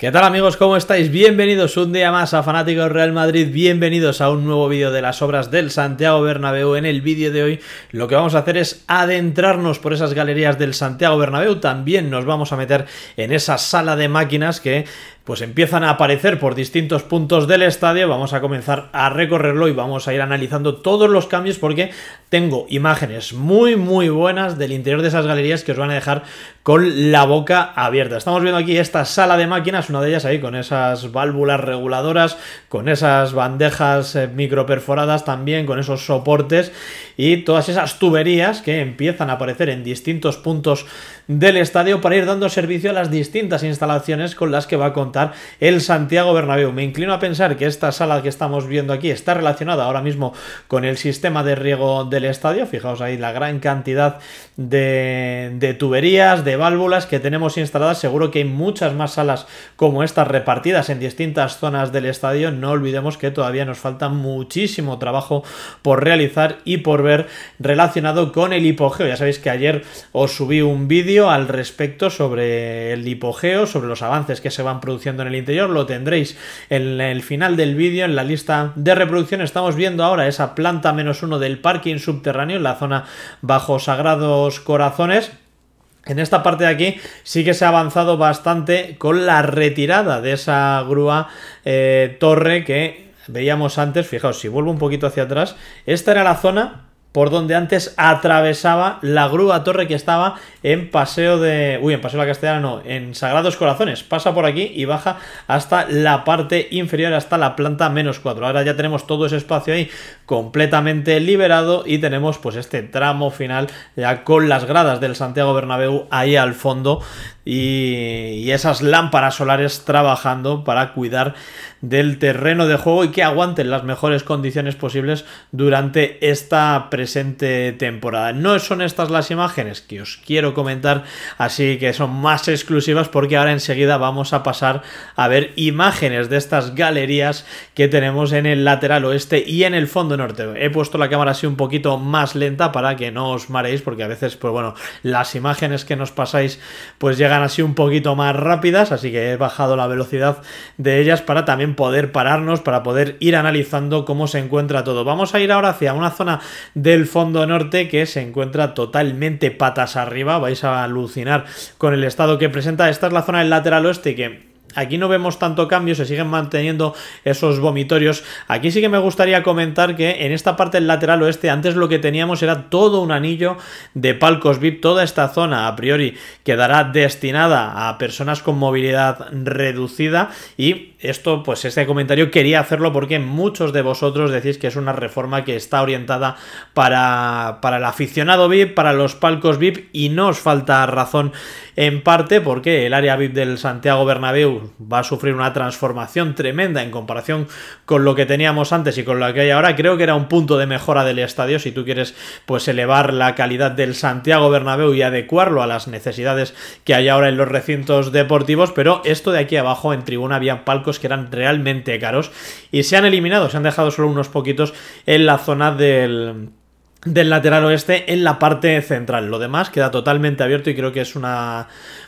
¿Qué tal amigos? ¿Cómo estáis? Bienvenidos un día más a Fanáticos Real Madrid, bienvenidos a un nuevo vídeo de las obras del Santiago Bernabéu. En el vídeo de hoy lo que vamos a hacer es adentrarnos por esas galerías del Santiago Bernabéu, también nos vamos a meter en esa sala de máquinas que pues empiezan a aparecer por distintos puntos del estadio. Vamos a comenzar a recorrerlo y vamos a ir analizando todos los cambios porque tengo imágenes muy muy buenas del interior de esas galerías que os van a dejar con la boca abierta. Estamos viendo aquí esta sala de máquinas, una de ellas ahí con esas válvulas reguladoras, con esas bandejas eh, microperforadas también, con esos soportes y todas esas tuberías que empiezan a aparecer en distintos puntos del estadio para ir dando servicio a las distintas instalaciones con las que va a contar el Santiago Bernabéu. Me inclino a pensar que esta sala que estamos viendo aquí está relacionada ahora mismo con el sistema de riego del estadio. Fijaos ahí la gran cantidad de, de tuberías, de válvulas que tenemos instaladas. Seguro que hay muchas más salas como estas repartidas en distintas zonas del estadio. No olvidemos que todavía nos falta muchísimo trabajo por realizar y por ver relacionado con el hipogeo. Ya sabéis que ayer os subí un vídeo al respecto sobre el hipogeo, sobre los avances que se van produciendo en el interior, lo tendréis en el final del vídeo, en la lista de reproducción. Estamos viendo ahora esa planta menos uno del parking subterráneo en la zona bajo Sagrados Corazones. En esta parte de aquí sí que se ha avanzado bastante con la retirada de esa grúa eh, torre que veíamos antes. Fijaos, si vuelvo un poquito hacia atrás, esta era la zona por donde antes atravesaba la grúa torre que estaba en Paseo de... Uy, en Paseo de la Castellana no, en Sagrados Corazones. Pasa por aquí y baja hasta la parte inferior, hasta la planta menos 4. Ahora ya tenemos todo ese espacio ahí completamente liberado y tenemos pues este tramo final ya con las gradas del Santiago Bernabéu ahí al fondo y, esas lámparas solares trabajando para cuidar del terreno de juego y que aguanten las mejores condiciones posibles durante esta presente temporada. No son estas las imágenes que os quiero comentar, así que son más exclusivas porque ahora enseguida vamos a pasar a ver imágenes de estas galerías que tenemos en el lateral oeste y en el fondo norte. He puesto la cámara así un poquito más lenta para que no os mareéis porque a veces, pues bueno, las imágenes que nos pasáis pues llegan así un poquito más rápidas, así que he bajado la velocidad de ellas para también poder pararnos, para poder ir analizando cómo se encuentra todo. Vamos a ir ahora hacia una zona del fondo norte que se encuentra totalmente patas arriba, vais a alucinar con el estado que presenta. Esta es la zona del lateral oeste que Aquí no vemos tanto cambio, se siguen manteniendo esos vomitorios. Aquí sí que me gustaría comentar que en esta parte del lateral oeste antes lo que teníamos era todo un anillo de palcos VIP. Toda esta zona a priori quedará destinada a personas con movilidad reducida y esto, pues este comentario quería hacerlo porque muchos de vosotros decís que es una reforma que está orientada para, para el aficionado VIP, para los palcos VIP y no os falta razón en parte porque el área VIP del Santiago Bernabéu va a sufrir una transformación tremenda en comparación con lo que teníamos antes y con lo que hay ahora. Creo que era un punto de mejora del estadio si tú quieres pues elevar la calidad del Santiago Bernabéu y adecuarlo a las necesidades que hay ahora en los recintos deportivos, pero esto de aquí abajo en tribuna había palcos que eran realmente caros y se han eliminado, se han dejado solo unos poquitos en la zona del del lateral oeste en la parte central. Lo demás queda totalmente abierto y creo que es una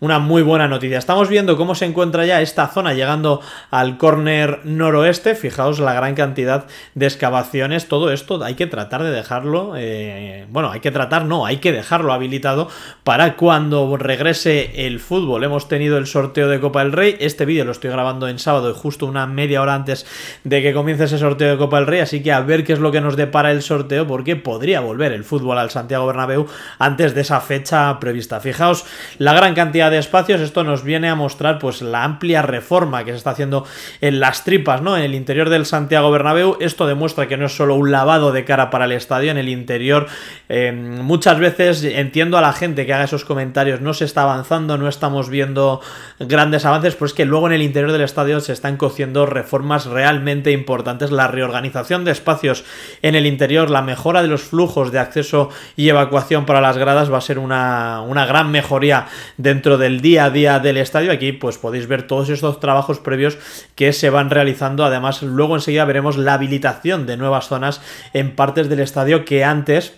una muy buena noticia. Estamos viendo cómo se encuentra ya esta zona llegando al córner noroeste. Fijaos la gran cantidad de excavaciones. Todo esto hay que tratar de dejarlo, eh, bueno, hay que tratar, no, hay que dejarlo habilitado para cuando regrese el fútbol. Hemos tenido el sorteo de Copa del Rey. Este vídeo lo estoy grabando en sábado y justo una media hora antes de que comience ese sorteo de Copa del Rey. Así que a ver qué es lo que nos depara el sorteo porque podría volver el fútbol al Santiago Bernabéu antes de esa fecha prevista. Fijaos la gran cantidad de espacios. Esto nos viene a mostrar pues la amplia reforma que se está haciendo en las tripas, ¿no? En el interior del Santiago Bernabéu. Esto demuestra que no es solo un lavado de cara para el estadio, en el interior eh, muchas veces entiendo a la gente que haga esos comentarios, no se está avanzando, no estamos viendo grandes avances, pues que luego en el interior del estadio se están cociendo reformas realmente importantes, la reorganización de espacios en el interior, la mejora de los flujos de acceso y evacuación para las gradas va a ser una, una gran mejoría dentro del día a día del estadio. Aquí pues podéis ver todos estos trabajos previos que se van realizando. Además, luego enseguida veremos la habilitación de nuevas zonas en partes del estadio que antes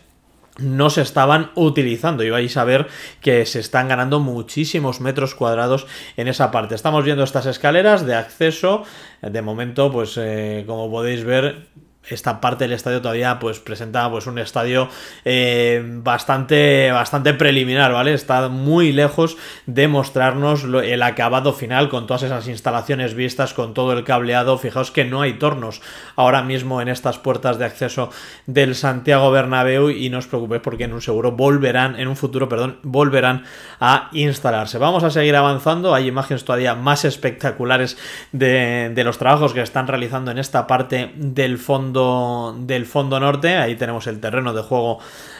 no se estaban utilizando y vais a ver que se están ganando muchísimos metros cuadrados en esa parte. Estamos viendo estas escaleras de acceso, de momento pues eh, como podéis ver esta parte del estadio todavía pues presenta pues un estadio eh, bastante bastante preliminar vale está muy lejos de mostrarnos el acabado final con todas esas instalaciones vistas con todo el cableado fijaos que no hay tornos ahora mismo en estas puertas de acceso del Santiago Bernabéu y no os preocupéis porque en un seguro volverán en un futuro perdón volverán a instalarse vamos a seguir avanzando hay imágenes todavía más espectaculares de, de los trabajos que están realizando en esta parte del fondo del fondo norte. Ahí tenemos el terreno de juego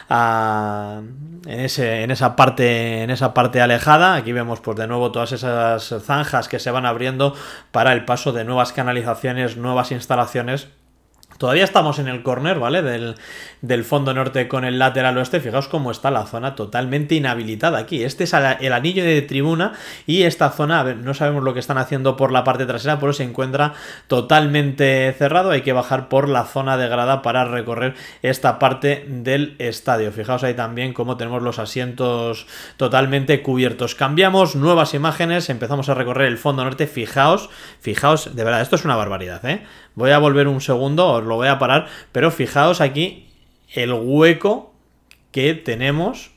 ah, en, ese, en, esa parte, en esa parte alejada. Aquí vemos pues de nuevo todas esas zanjas que se van abriendo para el paso de nuevas canalizaciones, nuevas instalaciones Todavía estamos en el corner, ¿vale? Del, fondo norte con el lateral oeste. Fijaos cómo está la zona totalmente inhabilitada aquí. Este es el anillo de tribuna y esta zona, a ver, no sabemos lo que están haciendo por la parte trasera, pero se encuentra totalmente cerrado. Hay que bajar por la zona de grada para recorrer esta parte del estadio. Fijaos ahí también cómo tenemos los asientos totalmente cubiertos. Cambiamos, nuevas imágenes, empezamos a recorrer el fondo norte. Fijaos, fijaos, de verdad, esto es una barbaridad, ¿eh? Voy a volver un segundo, lo voy a parar, pero fijaos aquí el hueco que tenemos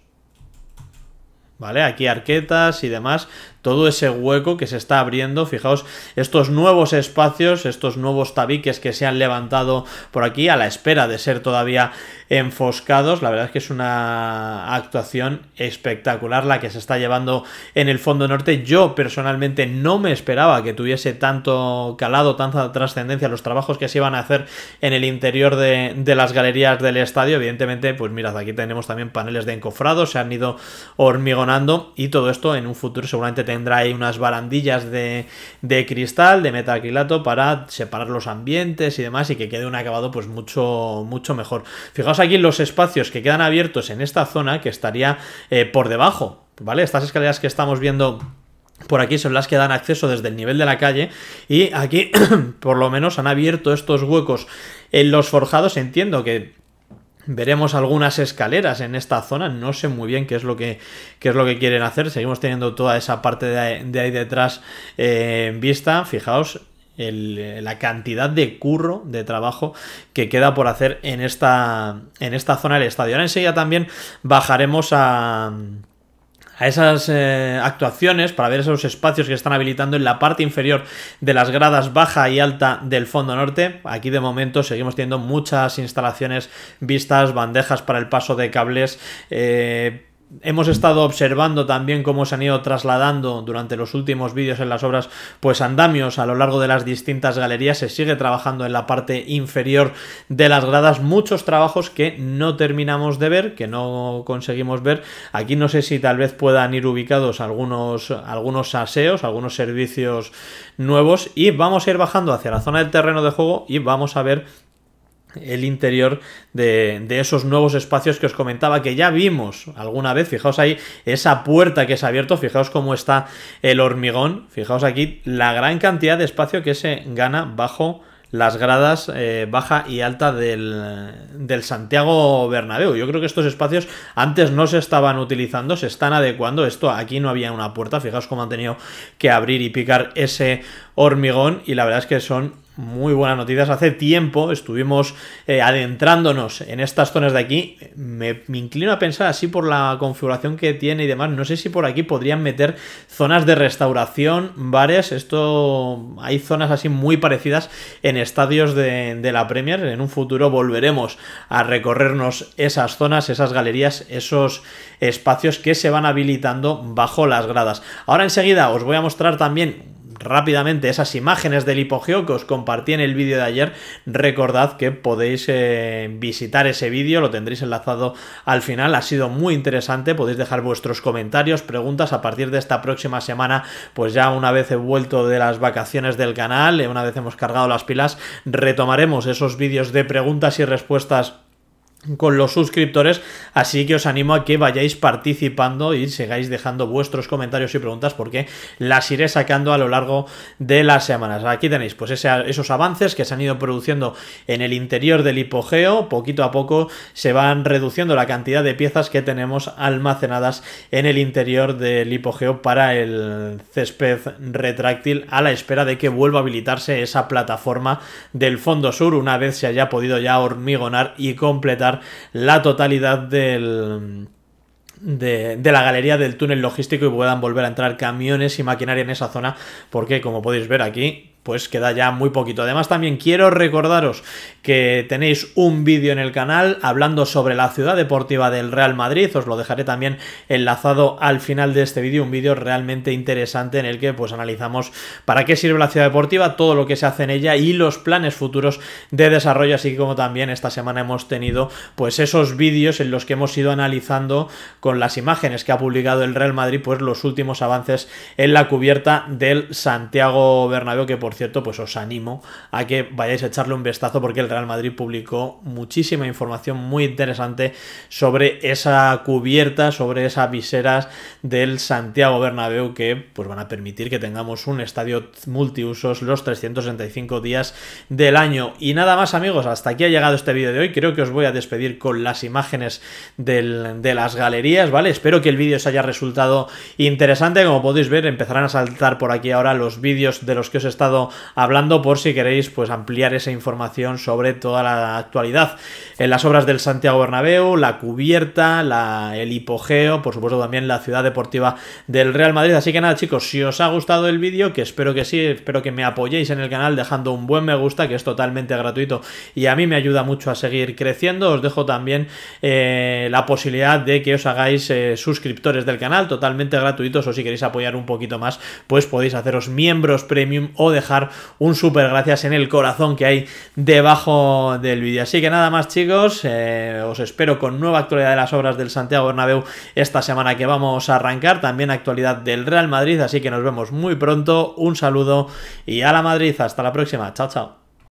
¿vale? Aquí arquetas y demás todo ese hueco que se está abriendo. Fijaos estos nuevos espacios, estos nuevos tabiques que se han levantado por aquí a la espera de ser todavía enfoscados. La verdad es que es una actuación espectacular la que se está llevando en el fondo norte. Yo personalmente no me esperaba que tuviese tanto calado, tanta trascendencia los trabajos que se iban a hacer en el interior de, las galerías del estadio. Evidentemente, pues mirad, aquí tenemos también paneles de encofrado, se han ido hormigonando y todo esto en un futuro seguramente tendrá ahí unas barandillas de, cristal, de metacrilato para separar los ambientes y demás y que quede un acabado pues mucho, mucho mejor. Fijaos aquí los espacios que quedan abiertos en esta zona que estaría eh, por debajo, ¿vale? Estas escaleras que estamos viendo... Por aquí son las que dan acceso desde el nivel de la calle y aquí por lo menos han abierto estos huecos en los forjados. Entiendo que Veremos algunas escaleras en esta zona, no sé muy bien qué es lo que, es lo que quieren hacer, seguimos teniendo toda esa parte de ahí, detrás eh, en vista, fijaos la cantidad de curro, de trabajo que queda por hacer en esta, en esta zona del estadio. Ahora enseguida también bajaremos a a esas eh, actuaciones, para ver esos espacios que están habilitando en la parte inferior de las gradas baja y alta del fondo norte. Aquí de momento seguimos teniendo muchas instalaciones vistas, bandejas para el paso de cables. Eh, hemos estado observando también cómo se han ido trasladando durante los últimos vídeos en las obras, pues andamios a lo largo de las distintas galerías, se sigue trabajando en la parte inferior de las gradas, muchos trabajos que no terminamos de ver, que no conseguimos ver, aquí no sé si tal vez puedan ir ubicados algunos, algunos aseos, algunos servicios nuevos y vamos a ir bajando hacia la zona del terreno de juego y vamos a ver el interior de, esos nuevos espacios que os comentaba que ya vimos alguna vez. Fijaos ahí esa puerta que se ha abierto, fijaos cómo está el hormigón, fijaos aquí la gran cantidad de espacio que se gana bajo las gradas eh, baja y alta del, del, Santiago Bernabéu. Yo creo que estos espacios antes no se estaban utilizando, se están adecuando. Esto aquí no había una puerta, fijaos cómo han tenido que abrir y picar ese hormigón y la verdad es que son muy buenas noticias. Hace tiempo estuvimos eh, adentrándonos en estas zonas de aquí. Me, inclino a pensar así por la configuración que tiene y demás. No sé si por aquí podrían meter zonas de restauración, bares. Esto hay zonas así muy parecidas en estadios de la Premier. En un futuro volveremos a recorrernos esas zonas, esas galerías, esos espacios que se van habilitando bajo las gradas. Ahora enseguida os voy a mostrar también rápidamente esas imágenes del hipogeo que os compartí en el vídeo de ayer, recordad que podéis eh, visitar ese vídeo, lo tendréis enlazado al final, ha sido muy interesante, podéis dejar vuestros comentarios, preguntas a partir de esta próxima semana, pues ya una vez he vuelto de las vacaciones del canal, eh, una vez hemos cargado las pilas, retomaremos esos vídeos de preguntas y respuestas con los suscriptores, así que os animo a que vayáis participando y sigáis dejando vuestros comentarios y preguntas porque las iré sacando a lo largo de las semanas. Aquí tenéis pues esos avances que se han ido produciendo en el interior del hipogeo, poquito a poco se van reduciendo la cantidad de piezas que tenemos almacenadas en el interior del hipogeo para el césped retráctil a la espera de que vuelva a habilitarse esa plataforma del fondo sur una vez se haya podido ya hormigonar y completar la totalidad del... de, la galería del túnel logístico y puedan volver a entrar camiones y maquinaria en esa zona porque como podéis ver aquí pues queda ya muy poquito. Además también quiero recordaros que tenéis un vídeo en el canal hablando sobre la ciudad deportiva del Real Madrid, os lo dejaré también enlazado al final de este vídeo, un vídeo realmente interesante en el que pues analizamos para qué sirve la ciudad deportiva, todo lo que se hace en ella y los planes futuros de desarrollo, así como también esta semana hemos tenido pues esos vídeos en los que hemos ido analizando con las imágenes que ha publicado el Real Madrid pues los últimos avances en la cubierta del Santiago Bernabéu que por por cierto, pues os animo a que vayáis a echarle un vistazo porque el Real Madrid publicó muchísima información muy interesante sobre esa cubierta, sobre esas viseras del Santiago Bernabéu que pues van a permitir que tengamos un estadio multiusos los 365 días del año. Y nada más amigos, hasta aquí ha llegado este vídeo de hoy. Creo que os voy a despedir con las imágenes de las galerías, ¿vale? Espero que el vídeo os haya resultado interesante. Como podéis ver, empezarán a saltar por aquí ahora los vídeos de los que os he estado hablando por si queréis pues ampliar esa información sobre toda la actualidad. En las obras del Santiago Bernabéu, la cubierta, el hipogeo, por supuesto también la ciudad deportiva del Real Madrid. Así que nada chicos, si os ha gustado el vídeo, que espero que sí, espero que me apoyéis en el canal dejando un buen me gusta, que es totalmente gratuito y a mí me ayuda mucho a seguir creciendo. Os dejo también eh, la posibilidad de que os hagáis eh, suscriptores del canal, totalmente gratuitos, o si queréis apoyar un poquito más, pues podéis haceros miembros premium o dejar un super gracias en el corazón que hay debajo del vídeo. Así que nada más chicos, eh, os espero con nueva actualidad de las obras del Santiago Bernabéu esta semana que vamos a arrancar, también actualidad del Real Madrid, así que nos vemos muy pronto, un saludo y a la Madrid, hasta la próxima, chao chao.